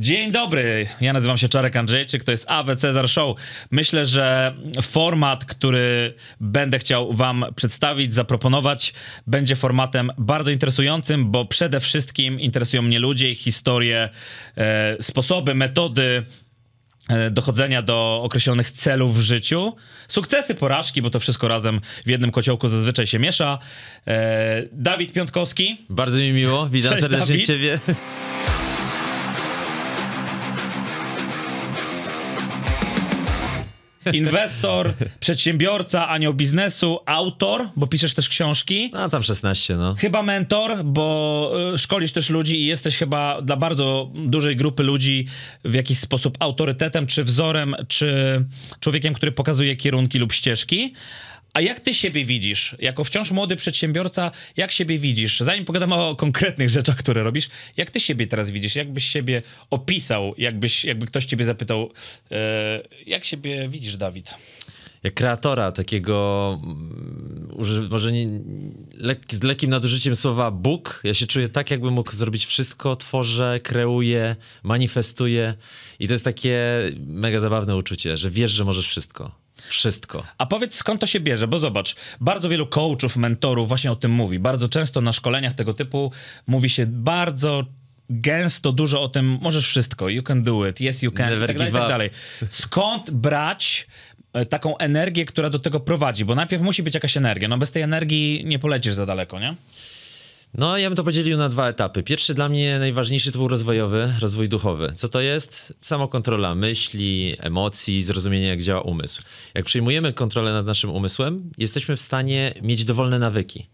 Dzień dobry, ja nazywam się Czarek Andrzejczyk, to jest AW Cezar Show. Myślę, że format, który będę chciał wam przedstawić, zaproponować, będzie formatem bardzo interesującym, bo przede wszystkim interesują mnie ludzie, ich historie, e, sposoby, metody, e, dochodzenia do określonych celów w życiu, sukcesy, porażki, bo to wszystko razem w jednym kociołku zazwyczaj się miesza. E, Dawid Piątkowski. Bardzo mi miło, witam Cześć, serdecznie Dawid. Ciebie. inwestor, przedsiębiorca, anioł biznesu, autor, bo piszesz też książki. A tam 16, no. Chyba mentor, bo y, szkolisz też ludzi i jesteś chyba dla bardzo dużej grupy ludzi w jakiś sposób autorytetem, czy wzorem, czy człowiekiem, który pokazuje kierunki lub ścieżki. A jak ty siebie widzisz, jako wciąż młody przedsiębiorca, jak siebie widzisz? Zanim pogadam o konkretnych rzeczach, które robisz, jak ty siebie teraz widzisz? Jakbyś siebie opisał, jakbyś, jakby ktoś ciebie zapytał, e, jak siebie widzisz, Dawid? Jak kreatora takiego, mm, może nie, lek, z lekkim nadużyciem słowa Bóg, ja się czuję tak, jakbym mógł zrobić wszystko, tworzę, kreuję, manifestuję i to jest takie mega zabawne uczucie, że wiesz, że możesz wszystko wszystko. A powiedz, skąd to się bierze? Bo zobacz, bardzo wielu coachów, mentorów właśnie o tym mówi. Bardzo często na szkoleniach tego typu mówi się bardzo gęsto dużo o tym, możesz wszystko, you can do it, yes you can, Never i tak dalej, i tak dalej. Skąd brać e, taką energię, która do tego prowadzi? Bo najpierw musi być jakaś energia, no bez tej energii nie polecisz za daleko, nie? No, ja bym to podzielił na dwa etapy. Pierwszy dla mnie najważniejszy to był rozwojowy, rozwój duchowy. Co to jest? Samokontrola myśli, emocji, zrozumienie, jak działa umysł. Jak przyjmujemy kontrolę nad naszym umysłem, jesteśmy w stanie mieć dowolne nawyki.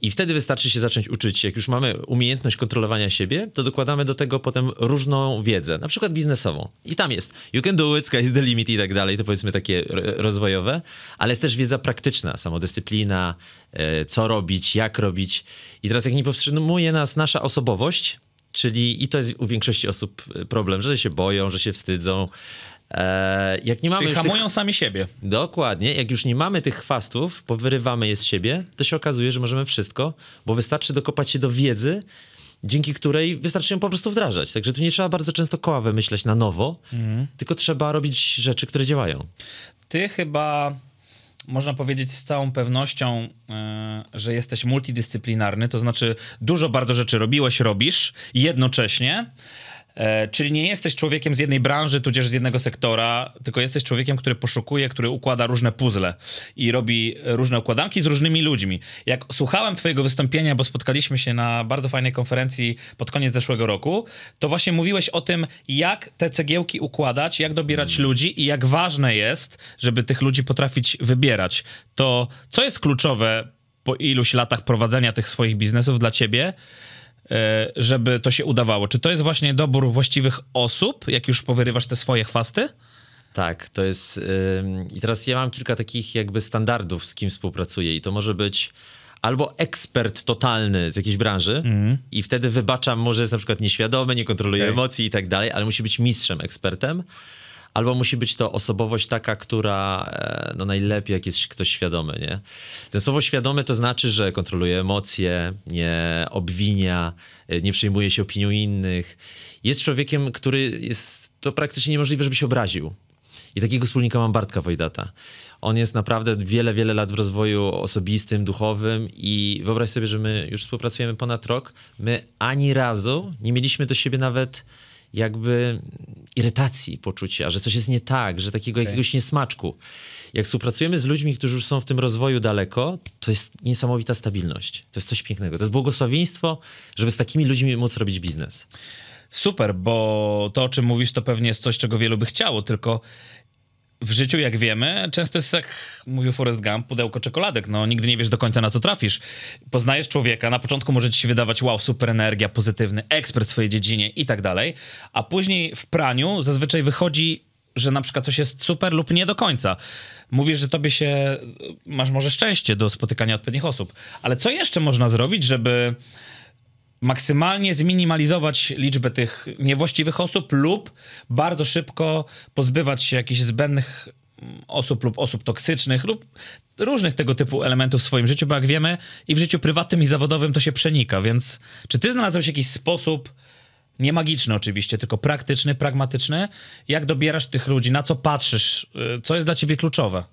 I wtedy wystarczy się zacząć uczyć. Jak już mamy umiejętność kontrolowania siebie, to dokładamy do tego potem różną wiedzę, na przykład biznesową. I tam jest you can do it, sky is the limit i tak dalej, to powiedzmy takie rozwojowe, ale jest też wiedza praktyczna, samodyscyplina, e, co robić, jak robić. I teraz jak nie powstrzymuje nas nasza osobowość, czyli i to jest u większości osób e, problem, że się boją, że się wstydzą, E, jak nie mamy Czyli hamują tych... sami siebie. Dokładnie. Jak już nie mamy tych chwastów, powyrywamy je z siebie, to się okazuje, że możemy wszystko, bo wystarczy dokopać się do wiedzy, dzięki której wystarczy ją po prostu wdrażać. Także tu nie trzeba bardzo często koła wymyślać na nowo, mhm. tylko trzeba robić rzeczy, które działają. Ty chyba można powiedzieć z całą pewnością, e, że jesteś multidyscyplinarny, to znaczy dużo bardzo rzeczy robiłeś, robisz jednocześnie. E, czyli nie jesteś człowiekiem z jednej branży, tudzież z jednego sektora, tylko jesteś człowiekiem, który poszukuje, który układa różne puzzle i robi różne układanki z różnymi ludźmi. Jak słuchałem Twojego wystąpienia, bo spotkaliśmy się na bardzo fajnej konferencji pod koniec zeszłego roku, to właśnie mówiłeś o tym, jak te cegiełki układać, jak dobierać mm. ludzi i jak ważne jest, żeby tych ludzi potrafić wybierać. To co jest kluczowe po iluś latach prowadzenia tych swoich biznesów dla Ciebie? E, żeby to się udawało. Czy to jest właśnie dobór właściwych osób, jak już powyrywasz te swoje chwasty? Tak, to jest. I teraz ja mam kilka takich jakby standardów, z kim współpracuję, i to może być albo ekspert totalny z jakiejś branży mm. i wtedy wybaczam, może jest na przykład nieświadomy, nie kontroluje okay. emocji i tak dalej, ale musi być mistrzem ekspertem albo musi być to osobowość taka, która e, no najlepiej, jak jest ktoś świadomy, nie? Ten słowo świadomy to znaczy, że kontroluje emocje, nie obwinia, e, nie przejmuje się opinią innych. Jest człowiekiem, który jest to praktycznie niemożliwe, żeby się obraził. I takiego wspólnika mam Bartka Wojdata. On jest naprawdę wiele, wiele lat w rozwoju osobistym, duchowym i wyobraź sobie, że my już współpracujemy ponad rok. My ani razu nie mieliśmy do siebie nawet jakby irytacji, poczucia, że coś jest nie tak, że takiego okay. jakiegoś niesmaczku. Jak współpracujemy z ludźmi, którzy już są w tym rozwoju daleko, to jest niesamowita stabilność. To jest coś pięknego. To jest błogosławieństwo, żeby z takimi ludźmi móc robić biznes. Super, bo to, o czym mówisz, to pewnie jest coś, czego wielu by chciało, tylko w życiu, jak wiemy, często jest, jak mówił Forrest Gump, pudełko czekoladek. No, nigdy nie wiesz do końca, na co trafisz. Poznajesz człowieka, na początku może ci się wydawać, wow, super energia, pozytywny, ekspert w swojej dziedzinie i tak dalej, a później w praniu zazwyczaj wychodzi, że na przykład coś jest super lub nie do końca. Mówisz, że tobie się, masz może szczęście do spotykania odpowiednich osób, ale co jeszcze można zrobić, żeby maksymalnie zminimalizować liczbę tych niewłaściwych osób lub bardzo szybko pozbywać się jakichś zbędnych mm, osób lub osób toksycznych lub różnych tego typu elementów w swoim życiu, bo jak wiemy i w życiu prywatnym i zawodowym to się przenika, więc czy ty znalazłeś jakiś sposób, nie magiczny oczywiście, tylko praktyczny, pragmatyczny, jak dobierasz tych ludzi, na co patrzysz, y, co jest dla ciebie kluczowe?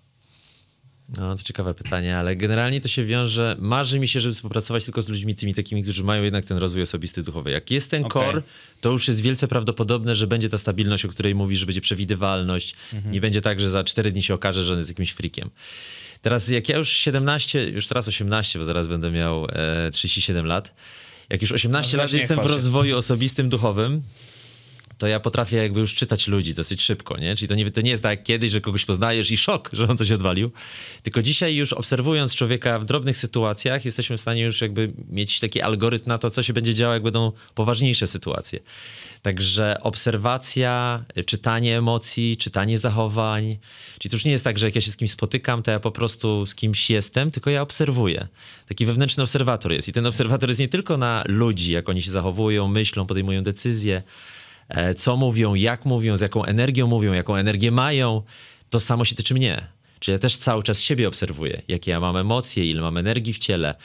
No, to ciekawe pytanie, ale generalnie to się wiąże, marzy mi się, żeby współpracować tylko z ludźmi tymi takimi, którzy mają jednak ten rozwój osobisty, duchowy. Jak jest ten okay. core, to już jest wielce prawdopodobne, że będzie ta stabilność, o której mówisz, że będzie przewidywalność. Mhm. Nie będzie tak, że za cztery dni się okaże, że on jest jakimś frikiem. Teraz jak ja już 17, już teraz 18, bo zaraz będę miał e, 37 lat, jak już 18 no, lat jestem w rozwoju osobistym, duchowym, to ja potrafię jakby już czytać ludzi dosyć szybko, nie? Czyli to nie, to nie jest tak jak kiedyś, że kogoś poznajesz i szok, że on coś odwalił. Tylko dzisiaj już obserwując człowieka w drobnych sytuacjach, jesteśmy w stanie już jakby mieć taki algorytm na to, co się będzie działo, jak będą poważniejsze sytuacje. Także obserwacja, czytanie emocji, czytanie zachowań. Czyli to już nie jest tak, że jak ja się z kimś spotykam, to ja po prostu z kimś jestem, tylko ja obserwuję. Taki wewnętrzny obserwator jest. I ten obserwator jest nie tylko na ludzi, jak oni się zachowują, myślą, podejmują decyzje, E, co mówią, jak mówią, z jaką energią mówią, jaką energię mają. To samo się tyczy mnie. Czyli ja też cały czas siebie obserwuję, jakie ja mam emocje, ile mam energii w ciele.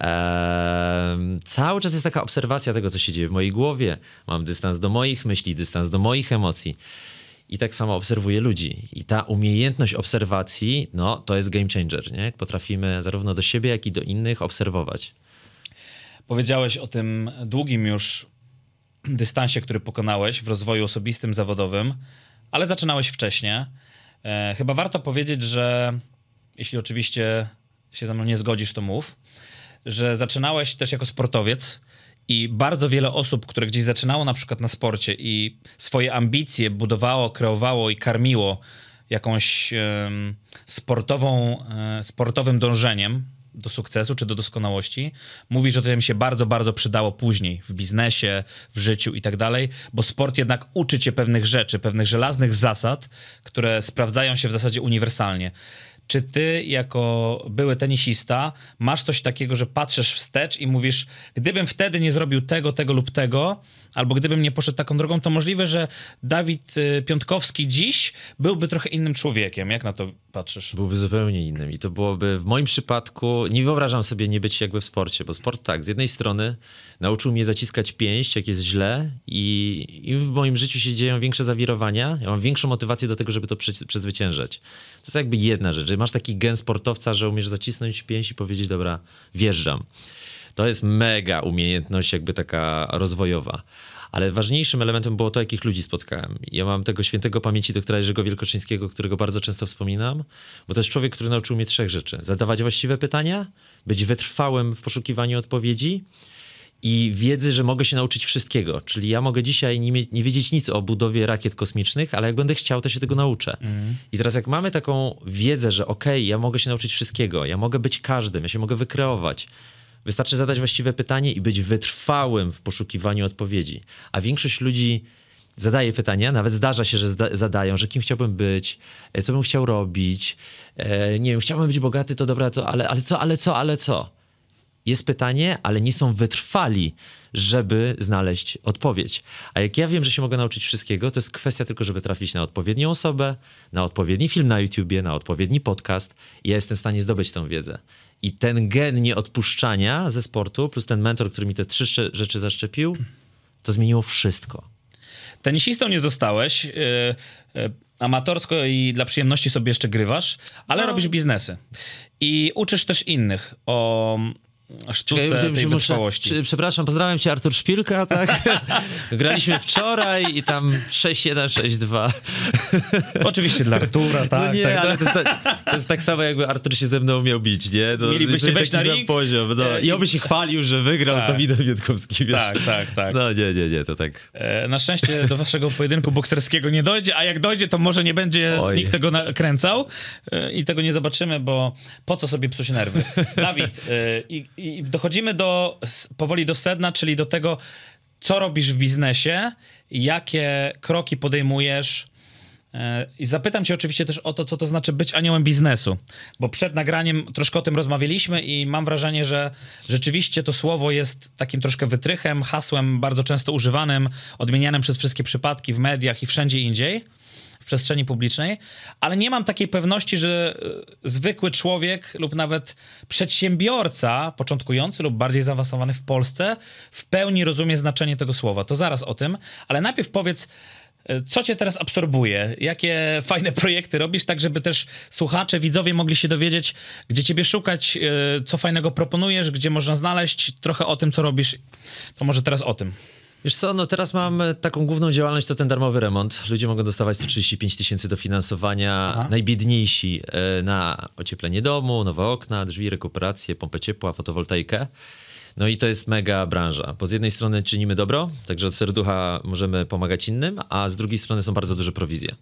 E, cały czas jest taka obserwacja tego, co się dzieje w mojej głowie. Mam dystans do moich myśli, dystans do moich emocji. I tak samo obserwuję ludzi. I ta umiejętność obserwacji, no to jest game changer, nie? Potrafimy zarówno do siebie, jak i do innych obserwować. Powiedziałeś o tym długim już dystansie, który pokonałeś w rozwoju osobistym, zawodowym, ale zaczynałeś wcześniej. E, chyba warto powiedzieć, że jeśli oczywiście się ze mną nie zgodzisz, to mów, że zaczynałeś też jako sportowiec i bardzo wiele osób, które gdzieś zaczynało na przykład na sporcie i swoje ambicje budowało, kreowało i karmiło jakąś sportową, e, sportowym dążeniem, do sukcesu czy do doskonałości, mówi, że to im się bardzo, bardzo przydało później w biznesie, w życiu i tak dalej, bo sport jednak uczy cię pewnych rzeczy, pewnych żelaznych zasad, które sprawdzają się w zasadzie uniwersalnie. Czy ty, jako były tenisista, masz coś takiego, że patrzysz wstecz i mówisz, gdybym wtedy nie zrobił tego, tego lub tego, albo gdybym nie poszedł taką drogą, to możliwe, że Dawid y, Piątkowski dziś byłby trochę innym człowiekiem. Jak na to patrzysz? Byłby zupełnie innym. I to byłoby w moim przypadku, nie wyobrażam sobie nie być jakby w sporcie, bo sport tak, z jednej strony Nauczył mnie zaciskać pięść, jak jest źle, i, i w moim życiu się dzieją większe zawirowania. Ja mam większą motywację do tego, żeby to przezwyciężać. To jest jakby jedna rzecz, że masz taki gen sportowca, że umiesz zacisnąć pięść i powiedzieć: Dobra, wjeżdżam. To jest mega umiejętność, jakby taka rozwojowa. Ale ważniejszym elementem było to, jakich ludzi spotkałem. Ja mam tego świętego pamięci doktora Jerzego Wielkoczyńskiego, którego bardzo często wspominam, bo to jest człowiek, który nauczył mnie trzech rzeczy. Zadawać właściwe pytania, być wytrwałym w poszukiwaniu odpowiedzi i wiedzy, że mogę się nauczyć wszystkiego. Czyli ja mogę dzisiaj nie, nie wiedzieć nic o budowie rakiet kosmicznych, ale jak będę chciał, to się tego nauczę. Mm. I teraz jak mamy taką wiedzę, że okej, okay, ja mogę się nauczyć wszystkiego, ja mogę być każdym, ja się mogę wykreować, Wystarczy zadać właściwe pytanie i być wytrwałym w poszukiwaniu odpowiedzi. A większość ludzi zadaje pytania, nawet zdarza się, że zda zadają, że kim chciałbym być, e, co bym chciał robić, e, nie wiem, chciałbym być bogaty, to dobra, to, ale, ale co, ale co, ale co jest pytanie, ale nie są wytrwali, żeby znaleźć odpowiedź. A jak ja wiem, że się mogę nauczyć wszystkiego, to jest kwestia tylko, żeby trafić na odpowiednią osobę, na odpowiedni film na YouTubie, na odpowiedni podcast. I ja jestem w stanie zdobyć tę wiedzę. I ten gen nieodpuszczania ze sportu, plus ten mentor, który mi te trzy rzeczy zaszczepił, to zmieniło wszystko. Tenisistą nie zostałeś. Yy, yy, amatorsko i dla przyjemności sobie jeszcze grywasz, ale no. robisz biznesy. I uczysz też innych o sztuce Czekaj, tej muszę, czy, Przepraszam, pozdrawiam cię Artur Szpilka, tak? Graliśmy wczoraj i tam 6-1, 6-2. Oczywiście dla Artura, no tak? No nie, tak, ale tak. to jest, to jest, tak samo jakby Artur się ze mną miał bić, nie? To Mielibyście wejść na ring? poziom, no. I on by się chwalił, że wygrał tak. Dawidem Wiatkowski, wiesz? Tak, tak, tak. No nie, nie, nie, to tak. E, na szczęście do waszego pojedynku bokserskiego nie dojdzie, a jak dojdzie, to może nie będzie Oj. nikt tego nakręcał e, i tego nie zobaczymy, bo po co sobie psuć nerwy? Dawid, e, i i dochodzimy do, powoli do sedna, czyli do tego, co robisz w biznesie, jakie kroki podejmujesz. E, I zapytam Cię oczywiście też o to, co to znaczy być aniołem biznesu, bo przed nagraniem troszkę o tym rozmawialiśmy i mam wrażenie, że rzeczywiście to słowo jest takim troszkę wytrychem, hasłem bardzo często używanym, odmienianym przez wszystkie przypadki w mediach i wszędzie indziej w przestrzeni publicznej, ale nie mam takiej pewności, że e, zwykły człowiek lub nawet przedsiębiorca początkujący lub bardziej zaawansowany w Polsce w pełni rozumie znaczenie tego słowa. To zaraz o tym, ale najpierw powiedz, e, co cię teraz absorbuje? Jakie fajne projekty robisz, tak żeby też słuchacze, widzowie mogli się dowiedzieć, gdzie ciebie szukać, e, co fajnego proponujesz, gdzie można znaleźć, trochę o tym, co robisz. To może teraz o tym. Wiesz co, no teraz mam taką główną działalność, to ten darmowy remont. Ludzie mogą dostawać 135 tysięcy dofinansowania, Aha. najbiedniejsi e, na ocieplenie domu, nowe okna, drzwi, rekuperację, pompę ciepła, fotowoltaikę. No i to jest mega branża, bo z jednej strony czynimy dobro, także od serducha możemy pomagać innym, a z drugiej strony są bardzo duże prowizje.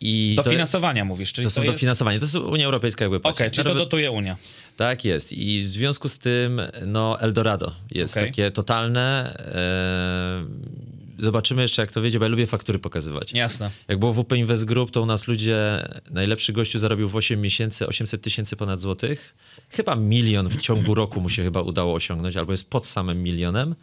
I do to, finansowania mówisz, czyli to, to są jest... dofinansowanie. To jest Unia Europejska jakby płaci. Okej, okay, czyli to dotuje Unia. Tak jest. I w związku z tym, no, Eldorado jest okay. takie totalne. E, zobaczymy jeszcze, jak to wyjdzie, bo ja lubię faktury pokazywać. Jasne. Jak było w WP Invest Group, to u nas ludzie, najlepszy gościu zarobił w 8 miesięcy 800 tysięcy ponad złotych. Chyba milion w ciągu roku mu się chyba udało osiągnąć, albo jest pod samym milionem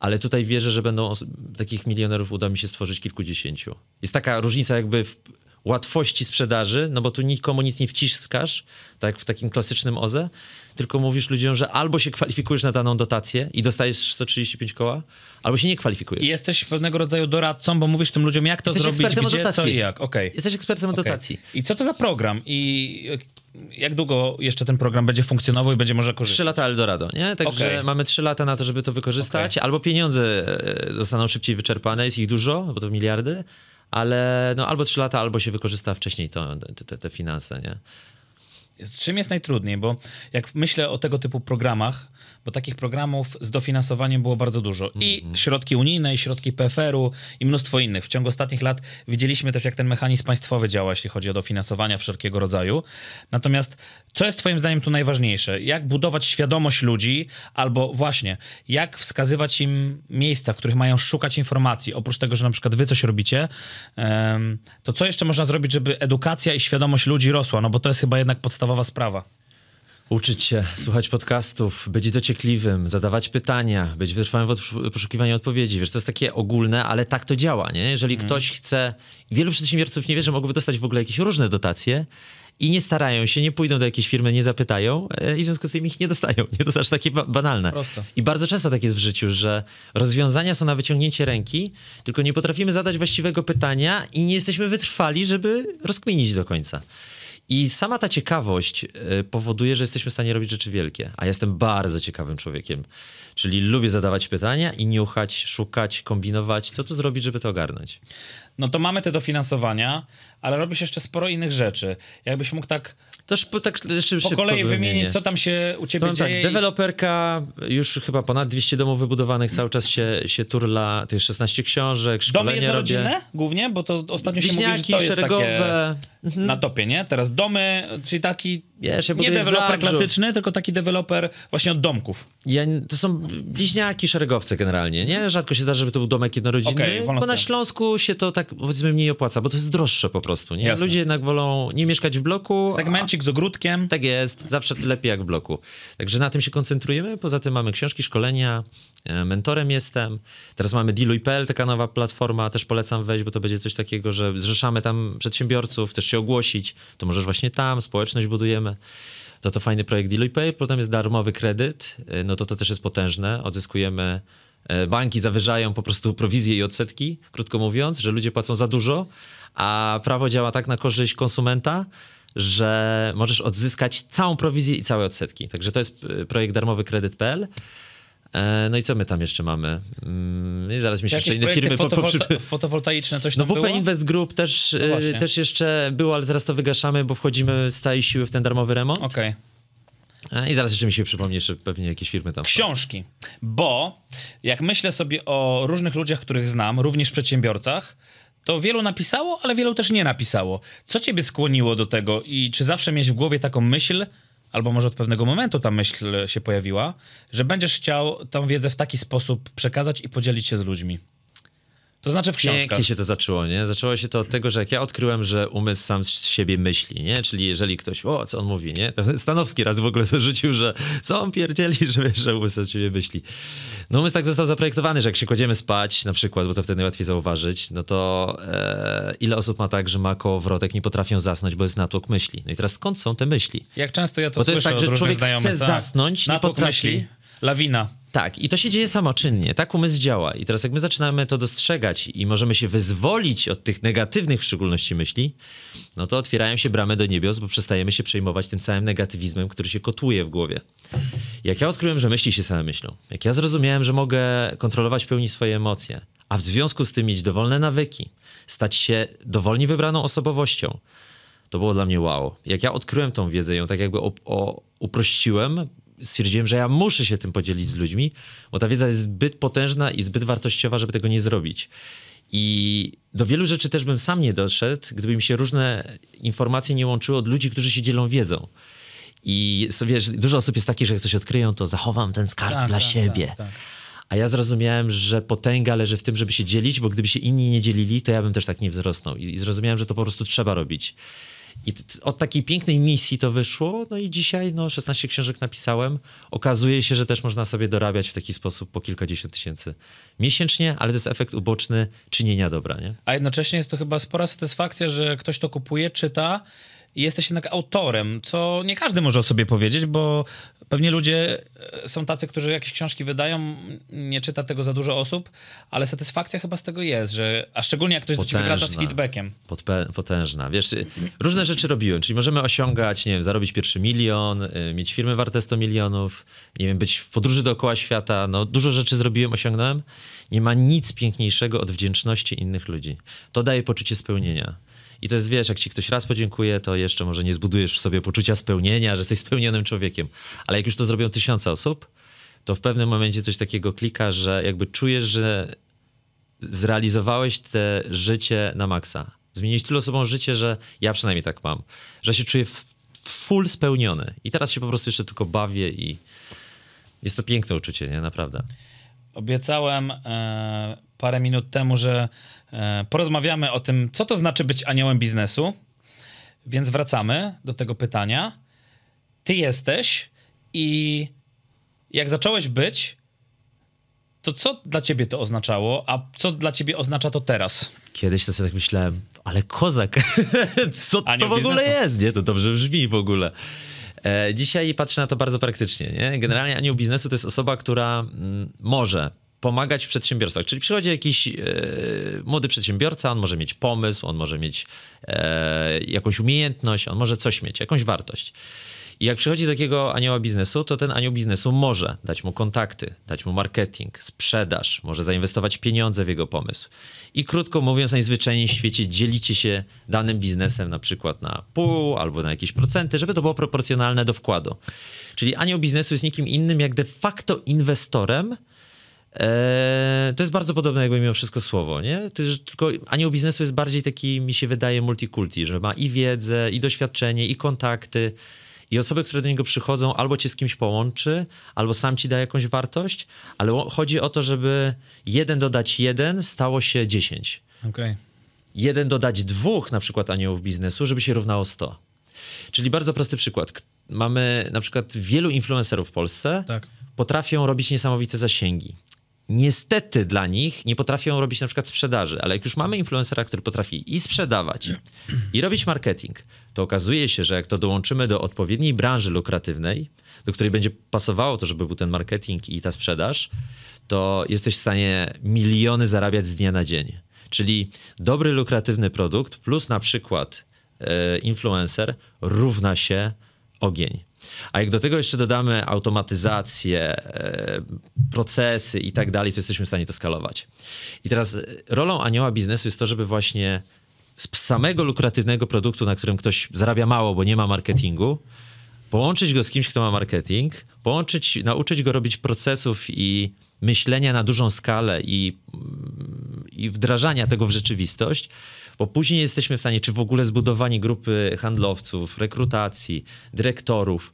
ale tutaj wierzę, że będą takich milionerów uda mi się stworzyć kilkudziesięciu. Jest taka różnica jakby w łatwości sprzedaży, no bo tu nikomu nic nie wciskasz, tak w takim klasycznym OZE, tylko mówisz ludziom, że albo się kwalifikujesz na daną dotację i dostajesz 135 koła, albo się nie kwalifikujesz. I jesteś pewnego rodzaju doradcą, bo mówisz tym ludziom, jak to Jesteś zrobić, gdzie, dotacji. co i jak. Okay. Jesteś ekspertem okay. dotacji. I co to za program? I jak długo jeszcze ten program będzie funkcjonował i będzie może korzystać? Trzy lata Eldorado, nie? Także okay. mamy trzy lata na to, żeby to wykorzystać. Okay. Albo pieniądze e, zostaną szybciej wyczerpane, jest ich dużo, bo to miliardy, ale no albo trzy lata, albo się wykorzysta wcześniej to, te, te finanse, nie? Z czym jest najtrudniej? Bo jak myślę o tego typu programach, bo takich programów z dofinansowaniem było bardzo dużo. I mhm. środki unijne, i środki PFR-u, i mnóstwo innych. W ciągu ostatnich lat widzieliśmy też, jak ten mechanizm państwowy działa, jeśli chodzi o dofinansowania wszelkiego rodzaju. Natomiast co jest Twoim zdaniem tu najważniejsze? Jak budować świadomość ludzi, albo właśnie, jak wskazywać im miejsca, w których mają szukać informacji? Oprócz tego, że na przykład Wy coś robicie, to co jeszcze można zrobić, żeby edukacja i świadomość ludzi rosła? No bo to jest chyba jednak podstawowa sprawa. Uczyć się, słuchać podcastów, być dociekliwym, zadawać pytania, być wytrwałym w poszukiwaniu odpowiedzi. Wiesz, to jest takie ogólne, ale tak to działa, nie? Jeżeli mm. ktoś chce... Wielu przedsiębiorców nie wie, że mogłyby dostać w ogóle jakieś różne dotacje, i nie starają się, nie pójdą do jakiejś firmy, nie zapytają e, i w związku z tym ich nie dostają. Nie to aż takie banalne. Prosto. I bardzo często tak jest w życiu, że rozwiązania są na wyciągnięcie ręki, tylko nie potrafimy zadać właściwego pytania i nie jesteśmy wytrwali, żeby rozkminić do końca. I sama ta ciekawość e, powoduje, że jesteśmy w stanie robić rzeczy wielkie. A ja jestem bardzo ciekawym człowiekiem. Czyli lubię zadawać pytania i niuchać, szukać, kombinować, co tu zrobić, żeby to ogarnąć. No to mamy te dofinansowania ale robisz jeszcze sporo innych rzeczy. Jakbyś mógł tak też po, tak po kolei wymienić, co tam się u ciebie to, tak, dzieje. Tak, deweloperka, już chyba ponad 200 domów wybudowanych, cały czas się, się turla, to jest 16 książek, szkolenia domy jednorodzinne głównie? Bo to ostatnio się mówi, że to szeregowe. jest takie mhm. na topie, nie? Teraz domy, czyli taki Wiesz, ja nie deweloper klasyczny, tylko taki deweloper właśnie od domków. Ja, to są bliźniaki, szeregowce generalnie, nie? Rzadko się zdarza, żeby to był domek jednorodzinny, okay, bo na Śląsku się to tak powiedzmy mniej opłaca, bo to jest droższe po prostu prostu, nie? Ludzie jednak wolą nie mieszkać w bloku. Segmencik a... z ogródkiem. Tak jest, zawsze lepiej jak w bloku. Także na tym się koncentrujemy, poza tym mamy książki, szkolenia, e, mentorem jestem. Teraz mamy Diluj.pl, taka nowa platforma, też polecam wejść, bo to będzie coś takiego, że zrzeszamy tam przedsiębiorców, też się ogłosić, to możesz właśnie tam, społeczność budujemy to to fajny projekt DealPay, potem jest darmowy kredyt, e, no to to też jest potężne, odzyskujemy, e, banki zawyżają po prostu prowizje i odsetki, krótko mówiąc, że ludzie płacą za dużo, a prawo działa tak na korzyść konsumenta, że możesz odzyskać całą prowizję i całe odsetki. Także to jest y, projekt darmowy kredyt.pl. E, no i co my tam jeszcze mamy? Mm, I zaraz mi się jeszcze inne firmy fotowolta po, po, Fotowoltaiczne coś no tam No WP było? Invest Group też, no y, też jeszcze było, ale teraz to wygaszamy, bo wchodzimy z całej siły w ten darmowy remont. Okej. Okay. E, I zaraz jeszcze mi się przypomni, że pewnie jakieś firmy tam. Książki. Bo jak myślę sobie o różnych ludziach, których znam, również przedsiębiorcach, to wielu napisało, ale wielu też nie napisało. Co ciebie skłoniło do tego i czy zawsze miałeś w głowie taką myśl, albo może od pewnego momentu ta myśl się pojawiła, że będziesz chciał tę wiedzę w taki sposób przekazać i podzielić się z ludźmi? To znaczy w książkach. Pięknie się to zaczęło, nie? Zaczęło się to od tego, że jak ja odkryłem, że umysł sam z siebie myśli, nie? Czyli jeżeli ktoś, o, co on mówi, nie? Stanowski raz w ogóle to rzucił, że co on pierdzieli, że, że umysł z siebie myśli. No umysł tak został zaprojektowany, że jak się kładziemy spać na przykład, bo to wtedy najłatwiej zauważyć, no to e, ile osób ma tak, że ma kołowrotek, nie potrafią zasnąć, bo jest natłok myśli. No i teraz skąd są te myśli? Jak często ja to bo to słyszę jest tak, że człowiek znajomych, chce tak. zasnąć, natłok nie potrafi. myśli, lawina. Tak, i to się dzieje samoczynnie, tak umysł działa. I teraz jak my zaczynamy to dostrzegać i możemy się wyzwolić od tych negatywnych w szczególności myśli, no to otwierają się bramy do niebios, bo przestajemy się przejmować tym całym negatywizmem, który się kotuje w głowie. Jak ja odkryłem, że myśli się same myślą, jak ja zrozumiałem, że mogę kontrolować w pełni swoje emocje, a w związku z tym mieć dowolne nawyki, stać się dowolnie wybraną osobowością, to było dla mnie wow. Jak ja odkryłem tą wiedzę, ją tak jakby o, o, uprościłem, stwierdziłem, że ja muszę się tym podzielić z ludźmi, bo ta wiedza jest zbyt potężna i zbyt wartościowa, żeby tego nie zrobić. I do wielu rzeczy też bym sam nie doszedł, gdyby mi się różne informacje nie łączyły od ludzi, którzy się dzielą wiedzą. I wiesz, dużo osób jest takich, że jak coś odkryją, to zachowam ten skarb tak, dla tak, siebie. Tak, tak, A ja zrozumiałem, że potęga leży w tym, żeby się dzielić, bo gdyby się inni nie dzielili, to ja bym też tak nie wzrosnął. i zrozumiałem, że to po prostu trzeba robić. I od takiej pięknej misji to wyszło, no i dzisiaj no, 16 książek napisałem. Okazuje się, że też można sobie dorabiać w taki sposób po kilkadziesiąt tysięcy miesięcznie, ale to jest efekt uboczny czynienia dobra. Nie? A jednocześnie jest to chyba spora satysfakcja, że ktoś to kupuje, czyta i jesteś jednak autorem, co nie każdy może o sobie powiedzieć, bo pewnie ludzie e, są tacy, którzy jakieś książki wydają, nie czyta tego za dużo osób, ale satysfakcja chyba z tego jest, że, a szczególnie jak ktoś potężna, do ciebie wraca z feedbackiem. Potężna. Wiesz, y, różne rzeczy robiłem, czyli możemy osiągać, nie wiem, zarobić pierwszy milion, y, mieć firmy warte 100 milionów, nie wiem, być w podróży dookoła świata, no dużo rzeczy zrobiłem, osiągnąłem. Nie ma nic piękniejszego od wdzięczności innych ludzi. To daje poczucie spełnienia. I to jest, wiesz, jak ci ktoś raz podziękuje, to jeszcze może nie zbudujesz w sobie poczucia spełnienia, że jesteś spełnionym człowiekiem. Ale jak już to zrobią tysiące osób, to w pewnym momencie coś takiego klika, że jakby czujesz, że zrealizowałeś te życie na maksa. Zmieniłeś tylu osobom życie, że ja przynajmniej tak mam, że się czuję full spełniony. I teraz się po prostu jeszcze tylko bawię i jest to piękne uczucie, nie? Naprawdę. Obiecałem e, parę minut temu, że e, porozmawiamy o tym, co to znaczy być aniołem biznesu. Więc wracamy do tego pytania. Ty jesteś i jak zacząłeś być, to co dla ciebie to oznaczało, a co dla ciebie oznacza to teraz? Kiedyś to sobie tak myślałem, ale kozak, co Anioł to w ogóle biznesu. jest? Nie, to dobrze brzmi w ogóle. E, dzisiaj patrzę na to bardzo praktycznie. Nie? Generalnie anioł biznesu to jest osoba, która mm, może pomagać w przedsiębiorstwach. Czyli przychodzi jakiś e, młody przedsiębiorca, on może mieć pomysł, on może mieć e, jakąś umiejętność, on może coś mieć, jakąś wartość. I jak przychodzi do takiego anioła biznesu, to ten anioł biznesu może dać mu kontakty, dać mu marketing, sprzedaż, może zainwestować pieniądze w jego pomysł. I krótko mówiąc, najzwyczajniej w świecie dzielicie się danym biznesem na przykład na pół albo na jakieś procenty, żeby to było proporcjonalne do wkładu. Czyli anioł biznesu jest nikim innym jak de facto inwestorem, eee, to jest bardzo podobne jakby mimo wszystko słowo, nie? Tylko anioł biznesu jest bardziej taki, mi się wydaje, multikulti, że ma i wiedzę, i doświadczenie, i kontakty, i osoby, które do niego przychodzą, albo cię z kimś połączy, albo sam ci da jakąś wartość, ale chodzi o to, żeby jeden dodać jeden stało się dziesięć. Okay. Jeden dodać dwóch na przykład aniołów biznesu, żeby się równało sto. Czyli bardzo prosty przykład. Mamy na przykład wielu influencerów w Polsce, tak. potrafią robić niesamowite zasięgi niestety dla nich nie potrafią robić na przykład sprzedaży, ale jak już mamy influencera, który potrafi i sprzedawać, i robić marketing, to okazuje się, że jak to dołączymy do odpowiedniej branży lukratywnej, do której będzie pasowało to, żeby był ten marketing i ta sprzedaż, to jesteś w stanie miliony zarabiać z dnia na dzień. Czyli dobry, lukratywny produkt plus na przykład e, influencer równa się ogień. A jak do tego jeszcze dodamy automatyzację, e, procesy i tak dalej, to jesteśmy w stanie to skalować. I teraz e, rolą anioła biznesu jest to, żeby właśnie z samego lukratywnego produktu, na którym ktoś zarabia mało, bo nie ma marketingu, połączyć go z kimś, kto ma marketing, połączyć, nauczyć go robić procesów i myślenia na dużą skalę i, mm, i wdrażania tego w rzeczywistość, bo później jesteśmy w stanie, czy w ogóle zbudowanie grupy handlowców, rekrutacji, dyrektorów.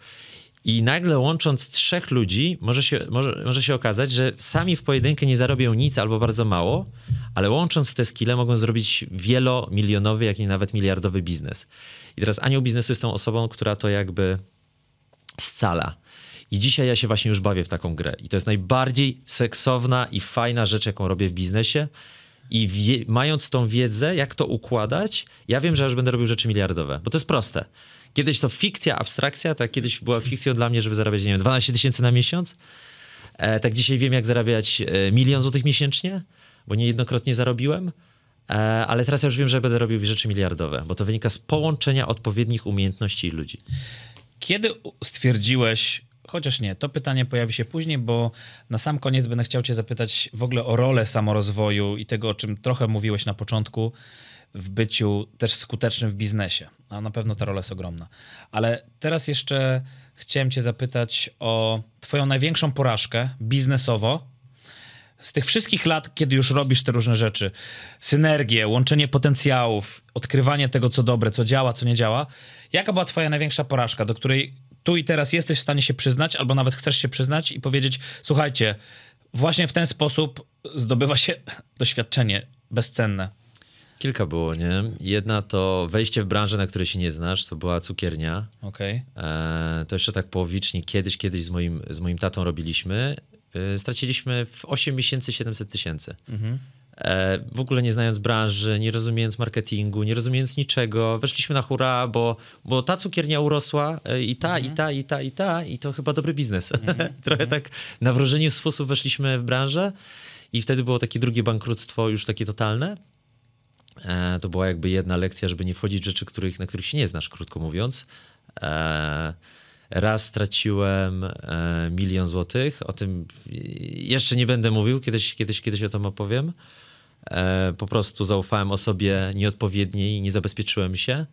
I nagle łącząc trzech ludzi, może się, może, może się okazać, że sami w pojedynkę nie zarobią nic albo bardzo mało, ale łącząc te skille mogą zrobić wielomilionowy, jak i nawet miliardowy biznes. I teraz anioł biznesu jest tą osobą, która to jakby scala. I dzisiaj ja się właśnie już bawię w taką grę. I to jest najbardziej seksowna i fajna rzecz, jaką robię w biznesie, i wie, mając tą wiedzę, jak to układać, ja wiem, że już będę robił rzeczy miliardowe, bo to jest proste. Kiedyś to fikcja, abstrakcja, tak kiedyś była fikcją dla mnie, żeby zarabiać, nie wiem, 12 tysięcy na miesiąc. E, tak dzisiaj wiem, jak zarabiać e, milion złotych miesięcznie, bo niejednokrotnie zarobiłem. E, ale teraz ja już wiem, że będę robił rzeczy miliardowe, bo to wynika z połączenia odpowiednich umiejętności ludzi. Kiedy stwierdziłeś, Chociaż nie, to pytanie pojawi się później, bo na sam koniec będę chciał Cię zapytać w ogóle o rolę samorozwoju i tego, o czym trochę mówiłeś na początku, w byciu też skutecznym w biznesie. A na pewno ta rola jest ogromna. Ale teraz jeszcze chciałem Cię zapytać o Twoją największą porażkę biznesowo, z tych wszystkich lat, kiedy już robisz te różne rzeczy, synergie, łączenie potencjałów, odkrywanie tego, co dobre, co działa, co nie działa, jaka była Twoja największa porażka, do której tu i teraz jesteś w stanie się przyznać, albo nawet chcesz się przyznać i powiedzieć: Słuchajcie, właśnie w ten sposób zdobywa się doświadczenie bezcenne. Kilka było, nie? Jedna to wejście w branżę, na której się nie znasz, to była cukiernia. Okej. Okay. E, to jeszcze tak połowicznie, kiedyś, kiedyś z moim, z moim tatą robiliśmy. E, straciliśmy w 8 miesięcy 700 tysięcy. Mhm. E, w ogóle nie znając branży, nie rozumiejąc marketingu, nie rozumiejąc niczego. Weszliśmy na hura, bo, bo ta cukiernia urosła e, i ta, i mhm. ta, i ta, i ta, i to chyba dobry biznes. Mhm. Trochę mhm. tak na wrożeniu sposób weszliśmy w branżę i wtedy było takie drugie bankructwo, już takie totalne. E, to była jakby jedna lekcja, żeby nie wchodzić w rzeczy, których, na których się nie znasz, krótko mówiąc. Raz straciłem e, milion złotych. O tym jeszcze nie będę mówił, kiedyś, kiedyś, kiedyś o tym opowiem. E, po prostu zaufałem osobie nieodpowiedniej, nie zabezpieczyłem się.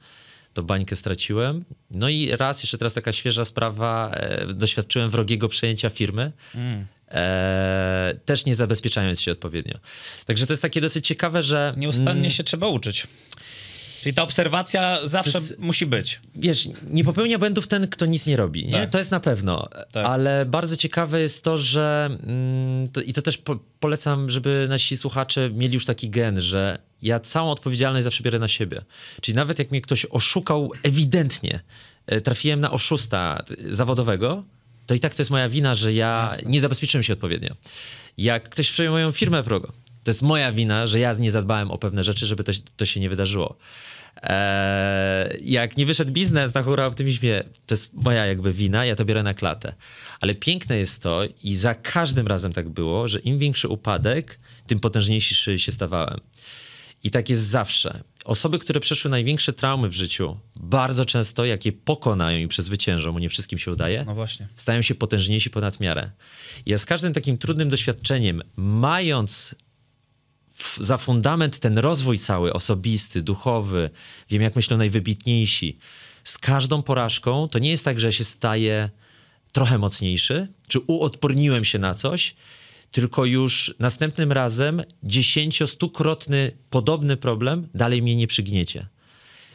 To bańkę straciłem. No i raz, jeszcze teraz taka świeża sprawa, e, doświadczyłem wrogiego przejęcia firmy. Mm. też nie zabezpieczając się odpowiednio. Także to jest takie dosyć ciekawe, że. Nieustannie mm, się trzeba uczyć. Czyli ta obserwacja zawsze musi być. Wiesz, nie popełnia błędów ten, kto nic nie robi. Nie? Tak. To jest na pewno. Tak. Ale bardzo ciekawe jest to, że mm, to, i to też po, polecam, żeby nasi słuchacze mieli już taki gen, że ja całą odpowiedzialność zawsze biorę na siebie. Czyli nawet jak mnie ktoś oszukał ewidentnie, e, trafiłem na oszusta zawodowego, to i tak to jest moja wina, że ja Jasne. nie zabezpieczyłem się odpowiednio. Jak ktoś przejmuje moją firmę wrogo, to jest moja wina, że ja nie zadbałem o pewne rzeczy, żeby to, to się nie wydarzyło. Eee, jak nie wyszedł biznes na hura optymizmie, to jest moja jakby wina, ja to biorę na klatę. Ale piękne jest to i za każdym razem tak było, że im większy upadek, tym potężniejszy się stawałem. I tak jest zawsze. Osoby, które przeszły największe traumy w życiu, bardzo często, jak je pokonają i przezwyciężą, bo nie wszystkim się udaje, no stają się potężniejsi ponad miarę. I ja z każdym takim trudnym doświadczeniem, mając za fundament ten rozwój cały, osobisty, duchowy, wiem jak myślą najwybitniejsi, z każdą porażką to nie jest tak, że się staje trochę mocniejszy, czy uodporniłem się na coś, tylko już następnym razem dziesięciostukrotny podobny problem dalej mnie nie przygniecie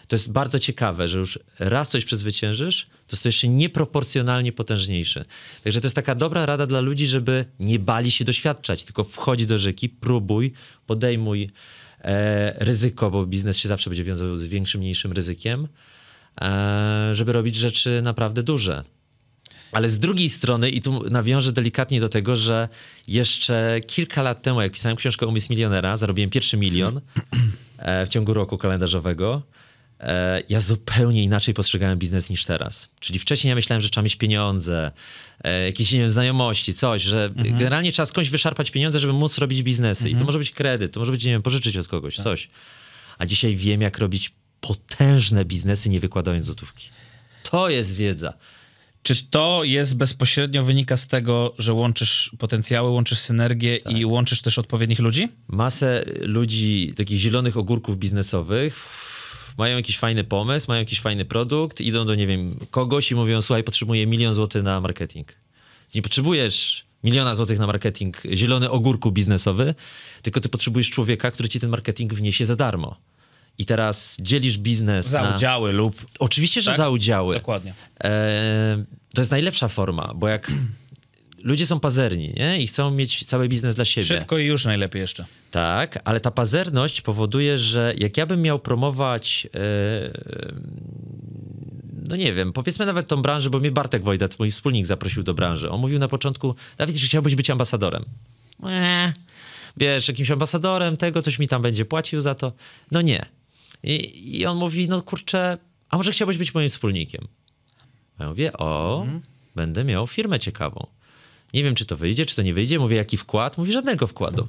to jest bardzo ciekawe, że już raz coś przezwyciężysz, to jest to jeszcze nieproporcjonalnie potężniejsze. Także to jest taka dobra rada dla ludzi, żeby nie bali się doświadczać, tylko wchodź do rzeki, próbuj, podejmuj e, ryzyko, bo biznes się zawsze będzie wiązał z większym, mniejszym ryzykiem, e, żeby robić rzeczy naprawdę duże. Ale z drugiej strony, i tu nawiążę delikatnie do tego, że jeszcze kilka lat temu, jak pisałem książkę Umysł Milionera, zarobiłem pierwszy milion e, w ciągu roku kalendarzowego. E, ja zupełnie inaczej postrzegałem biznes niż teraz. Czyli wcześniej ja myślałem, że trzeba mieć pieniądze, e, jakieś nie wiem, znajomości, coś, że mhm. generalnie trzeba skądś wyszarpać pieniądze, żeby móc robić biznesy. Mhm. I to mhm. może być kredyt, to może być, nie wiem, pożyczyć od kogoś, tak. coś. A dzisiaj wiem, jak robić potężne biznesy, nie wykładając złotówki. To jest wiedza. Czy to jest bezpośrednio wynika z tego, że łączysz potencjały, łączysz synergię tak. i łączysz też odpowiednich ludzi? Masę ludzi, takich zielonych ogórków biznesowych, mają jakiś fajny pomysł, mają jakiś fajny produkt, idą do, nie wiem, kogoś i mówią, słuchaj, potrzebuję milion złotych na marketing. Nie potrzebujesz miliona złotych na marketing, zielony ogórku biznesowy, tylko ty potrzebujesz człowieka, który ci ten marketing wniesie za darmo. I teraz dzielisz biznes. Za na... udziały lub. Oczywiście, że tak? za udziały. Dokładnie. E... to jest najlepsza forma, bo jak ludzie są pazerni nie? i chcą mieć cały biznes dla siebie. Szybko i już najlepiej jeszcze. Tak, ale ta pazerność powoduje, że jak ja bym miał promować, e, e, no nie wiem, powiedzmy nawet tą branżę, bo mnie Bartek Wojdat, mój wspólnik, zaprosił do branży. On mówił na początku, Dawid, że chciałbyś być ambasadorem. Eee, wiesz, jakimś ambasadorem tego, coś mi tam będzie płacił za to. No nie. I, i on mówi, no kurczę, a może chciałbyś być moim wspólnikiem? A ja mówię, o, mhm. będę miał firmę ciekawą. Nie wiem, czy to wyjdzie, czy to nie wyjdzie. Mówię, jaki wkład? Mówi, żadnego wkładu.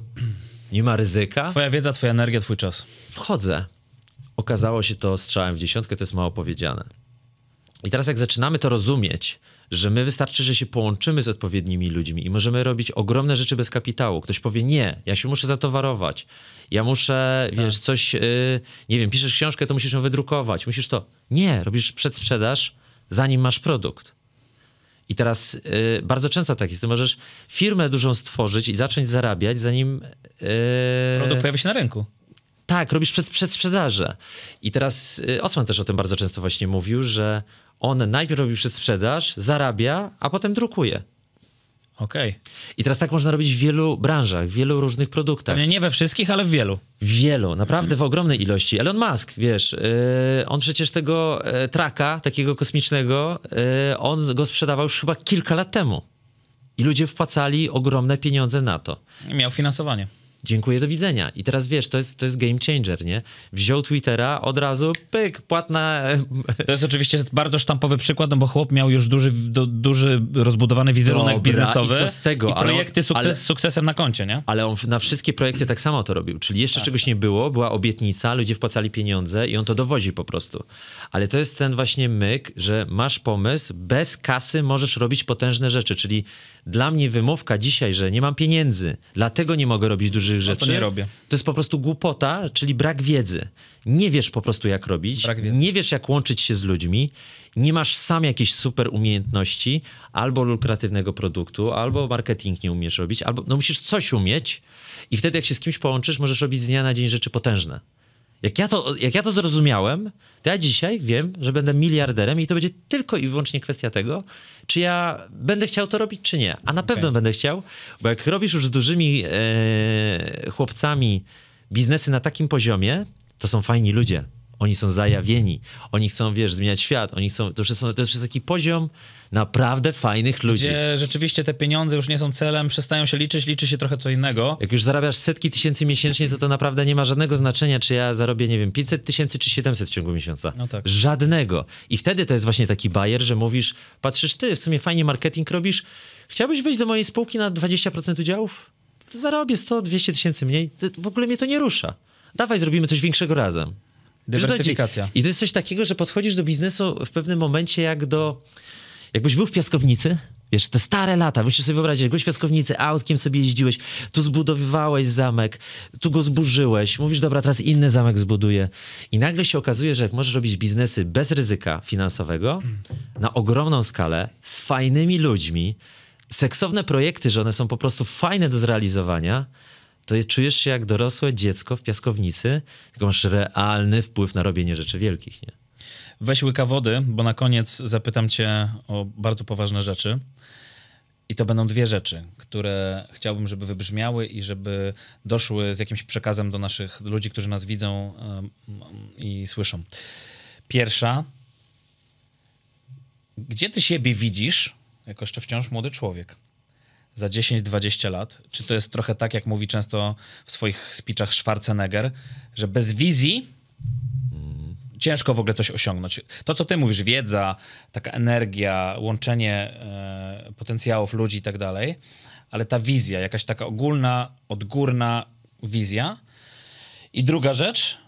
Nie ma ryzyka. Twoja wiedza, twoja energia, twój czas. Wchodzę. Okazało się to strzałem w dziesiątkę, to jest mało powiedziane. I teraz jak zaczynamy to rozumieć, że my wystarczy, że się połączymy z odpowiednimi ludźmi i możemy robić ogromne rzeczy bez kapitału. Ktoś powie, nie, ja się muszę zatowarować, ja muszę, tak. wiesz, coś, yy, nie wiem, piszesz książkę, to musisz ją wydrukować, musisz to. Nie, robisz przedsprzedaż, zanim masz produkt. I teraz y, bardzo często tak jest. Ty możesz firmę dużą stworzyć i zacząć zarabiać, zanim. Yy, Produkt pojawia się na rynku. Tak, robisz przed, przedsprzedaże. I teraz y, Osman też o tym bardzo często właśnie mówił, że on najpierw robi przedsprzedaż, zarabia, a potem drukuje. Okej. Okay. I teraz tak można robić w wielu branżach, w wielu różnych produktach. Pewnie nie we wszystkich, ale w wielu. Wielu, naprawdę w ogromnej ilości. Elon Musk, wiesz, yy, on przecież tego yy, traka, takiego kosmicznego, yy, on go sprzedawał już chyba kilka lat temu. I ludzie wpłacali ogromne pieniądze na to. I miał finansowanie. Dziękuję, do widzenia. I teraz wiesz, to jest, to jest game changer, nie? Wziął Twittera, od razu pyk, płatna... E, to jest oczywiście bardzo sztampowy przykład, no bo chłop miał już duży, do, duży rozbudowany wizerunek Dobra, biznesowy i, co z tego? i projekty ale, ale, sukcesem na koncie, nie? Ale on na wszystkie projekty tak samo to robił, czyli jeszcze tak, czegoś tak. nie było, była obietnica, ludzie wpłacali pieniądze i on to dowodzi po prostu. Ale to jest ten właśnie myk, że masz pomysł, bez kasy możesz robić potężne rzeczy, czyli dla mnie wymówka dzisiaj, że nie mam pieniędzy, dlatego nie mogę robić dużych rzeczy. No to nie robię. To jest po prostu głupota, czyli brak wiedzy. Nie wiesz po prostu jak robić, nie wiesz jak łączyć się z ludźmi, nie masz sam jakichś super umiejętności, albo lukratywnego produktu, albo marketing nie umiesz robić, albo no musisz coś umieć i wtedy jak się z kimś połączysz, możesz robić z dnia na dzień rzeczy potężne. Jak ja, to, jak ja to zrozumiałem, to ja dzisiaj wiem, że będę miliarderem i to będzie tylko i wyłącznie kwestia tego, czy ja będę chciał to robić, czy nie. A na okay. pewno będę chciał, bo jak robisz już z dużymi e, chłopcami biznesy na takim poziomie, to są fajni ludzie oni są zajawieni, oni chcą, wiesz, zmieniać świat, oni chcą, to, są, to jest taki poziom naprawdę fajnych ludzi. Gdzie rzeczywiście te pieniądze już nie są celem, przestają się liczyć, liczy się trochę co innego. Jak już zarabiasz setki tysięcy miesięcznie, to to naprawdę nie ma żadnego znaczenia, czy ja zarobię, nie wiem, 500 tysięcy czy 700 w ciągu miesiąca. No tak. Żadnego. I wtedy to jest właśnie taki bajer, że mówisz, patrzysz ty, w sumie fajnie marketing robisz, chciałbyś wejść do mojej spółki na 20% udziałów? Zarobię 100-200 tysięcy mniej, w ogóle mnie to nie rusza. Dawaj, zrobimy coś większego razem. Dywersyfikacja. I to jest coś takiego, że podchodzisz do biznesu w pewnym momencie jak do... Jakbyś był w piaskownicy, Wiesz, te stare lata, musisz sobie wyobrazić, jakbyś w piaskownicy, autkiem sobie jeździłeś, tu zbudowywałeś zamek, tu go zburzyłeś, mówisz, dobra, teraz inny zamek zbuduję. I nagle się okazuje, że jak możesz robić biznesy bez ryzyka finansowego, na ogromną skalę, z fajnymi ludźmi, seksowne projekty, że one są po prostu fajne do zrealizowania, to czujesz się jak dorosłe dziecko w piaskownicy, tylko masz realny wpływ na robienie rzeczy wielkich, nie? Weź łyka wody, bo na koniec zapytam cię o bardzo poważne rzeczy. I to będą dwie rzeczy, które chciałbym, żeby wybrzmiały i żeby doszły z jakimś przekazem do naszych ludzi, którzy nas widzą i słyszą. Pierwsza, gdzie ty siebie widzisz, jako jeszcze wciąż młody człowiek? za 10-20 lat? Czy to jest trochę tak, jak mówi często w swoich speechach Schwarzenegger, że bez wizji ciężko w ogóle coś osiągnąć? To, co ty mówisz, wiedza, taka energia, łączenie e, potencjałów ludzi i tak dalej, ale ta wizja, jakaś taka ogólna, odgórna wizja. I druga rzecz,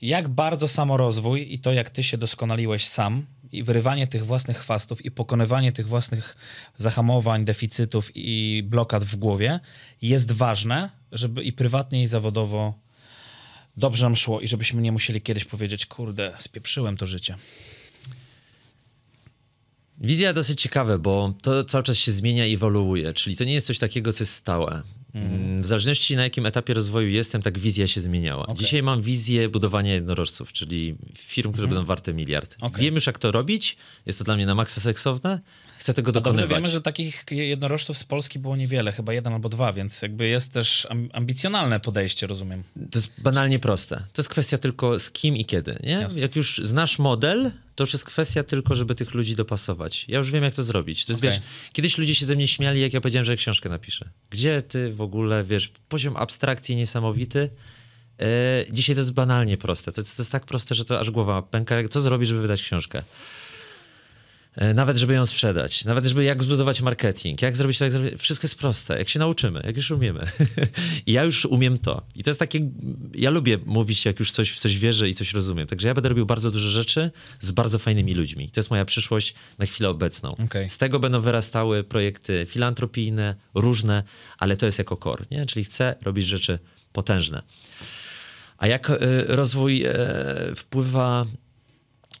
jak bardzo samorozwój i to, jak ty się doskonaliłeś sam, i wyrywanie tych własnych chwastów i pokonywanie tych własnych zahamowań, deficytów i blokad w głowie jest ważne, żeby i prywatnie, i zawodowo dobrze nam szło i żebyśmy nie musieli kiedyś powiedzieć, kurde, spieprzyłem to życie. Wizja dosyć ciekawe, bo to cały czas się zmienia i ewoluuje, czyli to nie jest coś takiego, co jest stałe. Mhm. Mm, w zależności na jakim etapie rozwoju jestem, tak wizja się zmieniała. Okay. Dzisiaj mam wizję budowania jednorożców, czyli firm, które mhm. będą warte miliard. Okay. Wiem już, jak to robić. Jest to dla mnie na maksa seksowne chce tego dokonywać. wiemy, że takich jednorożców z Polski było niewiele, chyba jeden albo dwa, więc jakby jest też ambicjonalne podejście, rozumiem. To jest banalnie proste. To jest kwestia tylko z kim i kiedy. Nie? Jak już znasz model, to już jest kwestia tylko, żeby tych ludzi dopasować. Ja już wiem, jak to zrobić. To jest, okay. wiesz, kiedyś ludzie się ze mnie śmiali, jak ja powiedziałem, że książkę napiszę. Gdzie ty w ogóle, wiesz, poziom abstrakcji niesamowity. Yy, dzisiaj to jest banalnie proste. To, to jest tak proste, że to aż głowa pęka. Co zrobić, żeby wydać książkę? E, nawet żeby ją sprzedać, nawet żeby jak zbudować marketing, jak zrobić to, jak zrobić. Wszystko jest proste, jak się nauczymy, jak już umiemy. I ja już umiem to. I to jest takie, ja lubię mówić, jak już coś, w coś wierzę i coś rozumiem. Także ja będę robił bardzo dużo rzeczy z bardzo fajnymi ludźmi. To jest moja przyszłość na chwilę obecną. Okay. Z tego będą wyrastały projekty filantropijne, różne, ale to jest jako core, nie? czyli chcę robić rzeczy potężne. A jak e, rozwój e, wpływa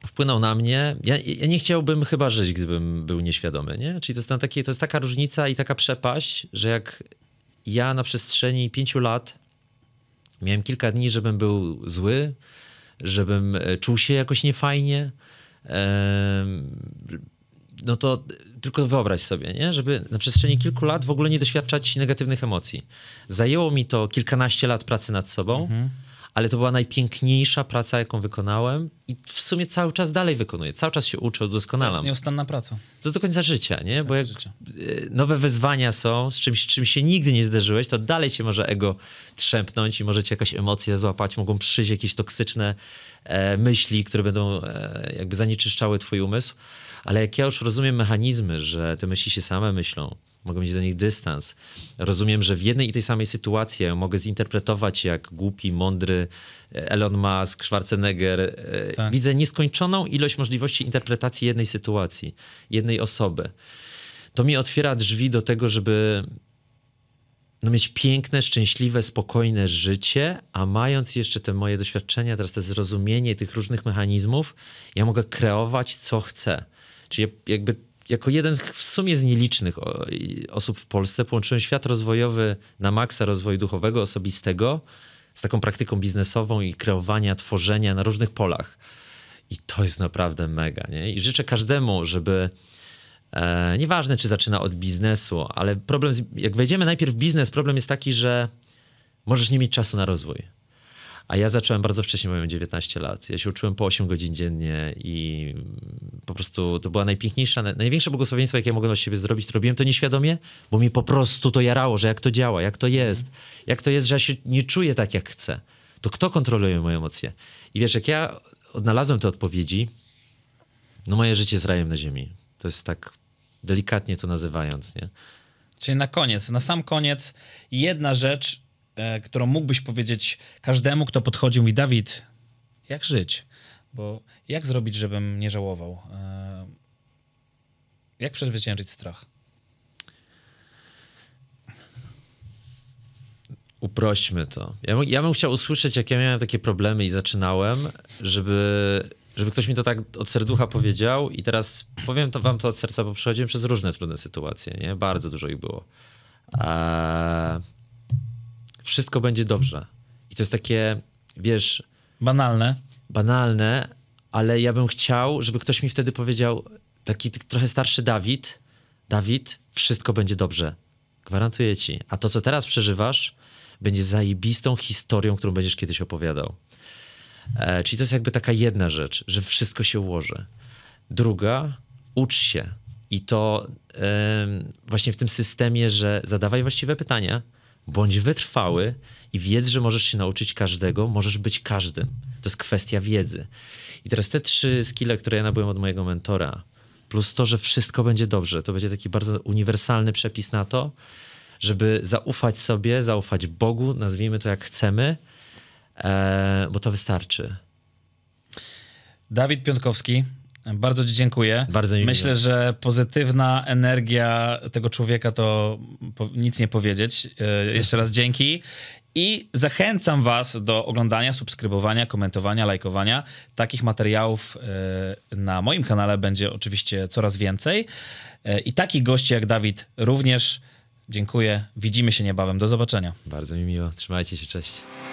wpłynął na mnie. Ja, ja, nie chciałbym chyba żyć, gdybym był nieświadomy, nie? Czyli to jest, to jest taka różnica i taka przepaść, że jak ja na przestrzeni pięciu lat miałem kilka dni, żebym był zły, żebym e, czuł się jakoś niefajnie, no to tylko wyobraź sobie, nie? żeby na przestrzeni kilku lat w ogóle nie doświadczać negatywnych emocji. Zajęło mi to kilkanaście lat pracy nad sobą. Mhm ale to była najpiękniejsza praca, jaką wykonałem i w sumie cały czas dalej wykonuję, cały czas się uczę, udoskonalam. To jest nieustanna praca. To do końca życia, nie? Bo jak życia. E, nowe wyzwania są, z czymś, czym się nigdy nie zderzyłeś, to dalej się może ego trzępnąć i możecie jakieś emocje złapać, mogą przyjść jakieś toksyczne e, myśli, które będą e, jakby zanieczyszczały twój umysł, ale jak ja już rozumiem mechanizmy, że te myśli się same myślą, mogę mieć do nich dystans. Rozumiem, że w jednej i tej samej sytuacji mogę zinterpretować jak głupi, mądry e, Elon Musk, Schwarzenegger. E, tak. Widzę nieskończoną ilość możliwości interpretacji jednej sytuacji, jednej osoby. To mi otwiera drzwi do tego, żeby no mieć piękne, szczęśliwe, spokojne życie, a mając jeszcze te moje doświadczenia, teraz to zrozumienie tych różnych mechanizmów, ja mogę kreować co chcę. Czyli jakby jako jeden w sumie z nielicznych osób w Polsce połączyłem świat rozwojowy na maksa rozwoju duchowego, osobistego z taką praktyką biznesową i kreowania, tworzenia na różnych polach. I to jest naprawdę mega. Nie? I życzę każdemu, żeby e, nieważne czy zaczyna od biznesu, ale problem, z, jak wejdziemy najpierw w biznes, problem jest taki, że możesz nie mieć czasu na rozwój. A ja zacząłem bardzo wcześnie, miałem 19 lat. Ja się uczyłem po 8 godzin dziennie i po prostu to była najpiękniejsza, największe błogosławieństwo, jakie mogłem dla siebie zrobić. To robiłem to nieświadomie, bo mi po prostu to jarało, że jak to działa, jak to mhm. jest, jak to jest, że ja się nie czuję tak, jak chcę. To kto kontroluje moje emocje? I wiesz, jak ja odnalazłem te odpowiedzi, no moje życie z rajem na ziemi. To jest tak delikatnie to nazywając, nie? Czyli na koniec, na sam koniec jedna rzecz, E, którą mógłbyś powiedzieć każdemu, kto podchodzi I Dawid, jak żyć? Bo jak zrobić, żebym nie żałował? E, jak przezwyciężyć strach? Uprośćmy to. Ja, ja bym chciał usłyszeć, jak ja miałem takie problemy i zaczynałem, żeby, żeby ktoś mi to tak od serducha powiedział i teraz powiem to wam to od serca, bo przechodziłem przez różne trudne sytuacje, nie? Bardzo dużo ich było. Eee, wszystko będzie dobrze. I to jest takie, wiesz... Banalne. Banalne, ale ja bym chciał, żeby ktoś mi wtedy powiedział, taki trochę starszy Dawid, Dawid, wszystko będzie dobrze. Gwarantuję ci. A to, co teraz przeżywasz, będzie zajebistą historią, którą będziesz kiedyś opowiadał. E, czyli to jest jakby taka jedna rzecz, że wszystko się ułoży. Druga, ucz się. I to e, właśnie w tym systemie, że zadawaj właściwe pytania, Bądź wytrwały i wiedz, że możesz się nauczyć każdego, możesz być każdym. To jest kwestia wiedzy. I teraz te trzy skille, które ja nabyłem od mojego mentora, plus to, że wszystko będzie dobrze, to będzie taki bardzo uniwersalny przepis na to, żeby zaufać sobie, zaufać Bogu, nazwijmy to jak chcemy, e, bo to wystarczy. Dawid Piątkowski, bardzo Ci dziękuję. Bardzo mi Myślę, że pozytywna energia tego człowieka to nic nie powiedzieć. E, jeszcze raz dzięki. I zachęcam Was do oglądania, subskrybowania, komentowania, lajkowania. Takich materiałów e, na moim kanale będzie oczywiście coraz więcej. E, I takich gości jak Dawid również. Dziękuję. Widzimy się niebawem. Do zobaczenia. Bardzo mi miło. Trzymajcie się. Cześć.